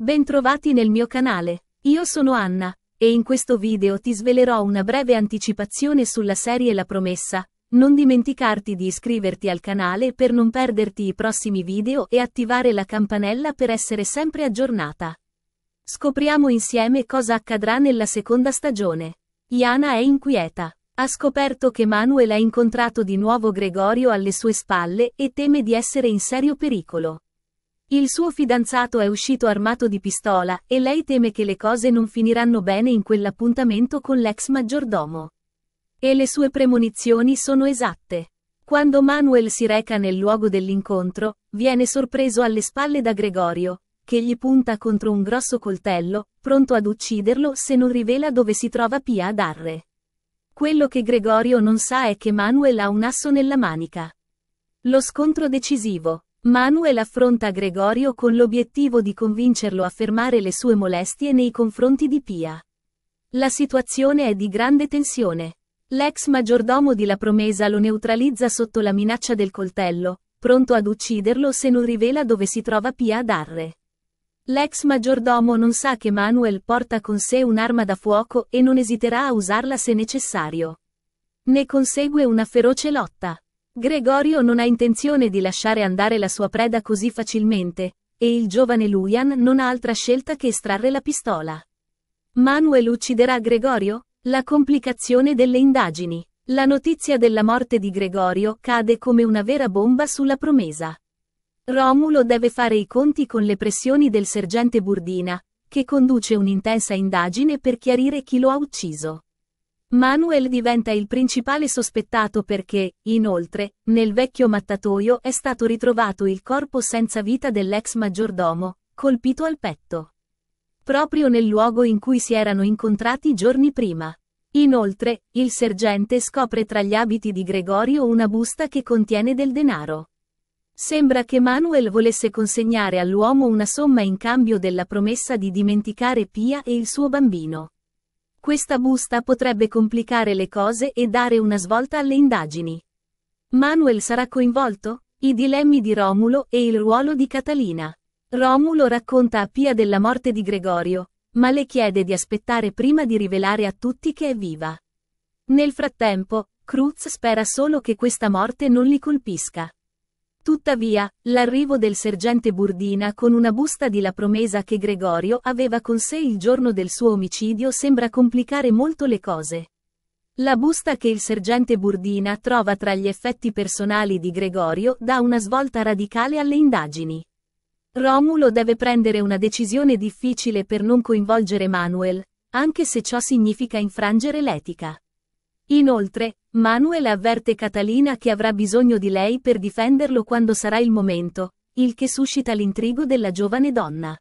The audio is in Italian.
Bentrovati nel mio canale, io sono Anna, e in questo video ti svelerò una breve anticipazione sulla serie La Promessa, non dimenticarti di iscriverti al canale per non perderti i prossimi video e attivare la campanella per essere sempre aggiornata. Scopriamo insieme cosa accadrà nella seconda stagione. Iana è inquieta. Ha scoperto che Manuel ha incontrato di nuovo Gregorio alle sue spalle e teme di essere in serio pericolo. Il suo fidanzato è uscito armato di pistola e lei teme che le cose non finiranno bene in quell'appuntamento con l'ex maggiordomo. E le sue premonizioni sono esatte. Quando Manuel si reca nel luogo dell'incontro, viene sorpreso alle spalle da Gregorio, che gli punta contro un grosso coltello, pronto ad ucciderlo se non rivela dove si trova Pia ad Arre. Quello che Gregorio non sa è che Manuel ha un asso nella manica. Lo scontro decisivo, Manuel affronta Gregorio con l'obiettivo di convincerlo a fermare le sue molestie nei confronti di Pia. La situazione è di grande tensione. L'ex maggiordomo di La Promesa lo neutralizza sotto la minaccia del coltello, pronto ad ucciderlo se non rivela dove si trova Pia ad Arre. L'ex maggiordomo non sa che Manuel porta con sé un'arma da fuoco e non esiterà a usarla se necessario. Ne consegue una feroce lotta. Gregorio non ha intenzione di lasciare andare la sua preda così facilmente, e il giovane Luian non ha altra scelta che estrarre la pistola. Manuel ucciderà Gregorio? La complicazione delle indagini. La notizia della morte di Gregorio cade come una vera bomba sulla promesa. Romulo deve fare i conti con le pressioni del sergente Burdina, che conduce un'intensa indagine per chiarire chi lo ha ucciso. Manuel diventa il principale sospettato perché, inoltre, nel vecchio mattatoio è stato ritrovato il corpo senza vita dell'ex maggiordomo, colpito al petto. Proprio nel luogo in cui si erano incontrati giorni prima. Inoltre, il sergente scopre tra gli abiti di Gregorio una busta che contiene del denaro. Sembra che Manuel volesse consegnare all'uomo una somma in cambio della promessa di dimenticare Pia e il suo bambino. Questa busta potrebbe complicare le cose e dare una svolta alle indagini. Manuel sarà coinvolto? I dilemmi di Romulo e il ruolo di Catalina. Romulo racconta a Pia della morte di Gregorio, ma le chiede di aspettare prima di rivelare a tutti che è viva. Nel frattempo, Cruz spera solo che questa morte non li colpisca. Tuttavia, l'arrivo del sergente Burdina con una busta di la promesa che Gregorio aveva con sé il giorno del suo omicidio sembra complicare molto le cose. La busta che il sergente Burdina trova tra gli effetti personali di Gregorio dà una svolta radicale alle indagini. Romulo deve prendere una decisione difficile per non coinvolgere Manuel, anche se ciò significa infrangere l'etica. Inoltre, Manuel avverte Catalina che avrà bisogno di lei per difenderlo quando sarà il momento, il che suscita l'intrigo della giovane donna.